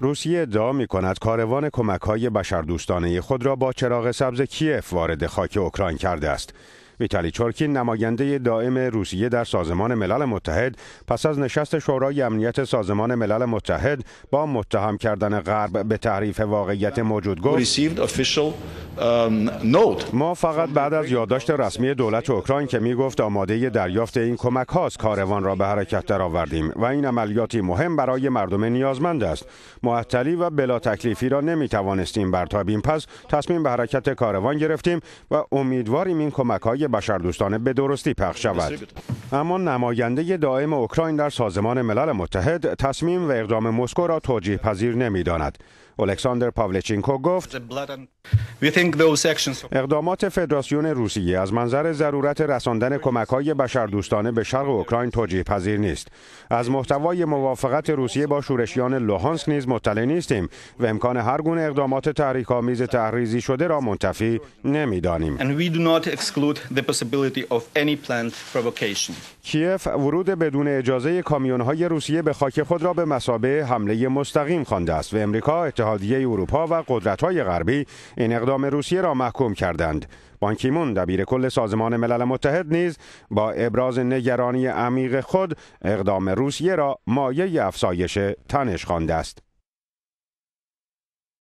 روسیه ادعا می کند کاروان کمک های بشردوستانه خود را با چراغ سبز کیف وارد خاک اوکراین کرده است. ویتالی چورکین نماینده دائم روسیه در سازمان ملل متحد پس از نشست شورای امنیت سازمان ملل متحد با متهم کردن غرب به تحریف واقعیت موجود گفت um, ما فقط بعد از یادداشت رسمی دولت اوکراین که می گفت آماده دریافت این کمک هاست کاروان را به حرکت درآوردیم و این عملیاتی مهم برای مردم نیازمند است معطلی و بلا تکلیفی را نمی توانستیم برتابیم پس تصمیم به حرکت کاروان گرفتیم و امیدواریم این کمک های دوستانه به درستی پخش شود اما نماینده دائم اوکراین در سازمان ملل متحد تصمیم و اقدام مسکو را توجیه پذیر نمی داند. الکساندر پاولچینکو گفت اقدامات فدراسیون روسیه از منظر ضرورت رساندن کمک های بشردوستانه به شرق اوکراین توجیه پذیر نیست. از محتوای موافقت روسیه با شورشیان لوهانسک نیز مطلع نیستیم و امکان هر گونه اقدامات آمیز تحریزی شده را منتفی دانیم کیف ورود بدون اجازه کامیون های روسیه به خاک خود را به مسابه حمله مستقیم خوانده است و امریکا، اتحادیه اروپا و قدرت های غربی این اقدام روسیه را محکوم کردند بانکیمون دبیر کل سازمان ملل متحد نیز با ابراز نگرانی عمیق خود اقدام روسیه را مایه افسایش تنش خوانده است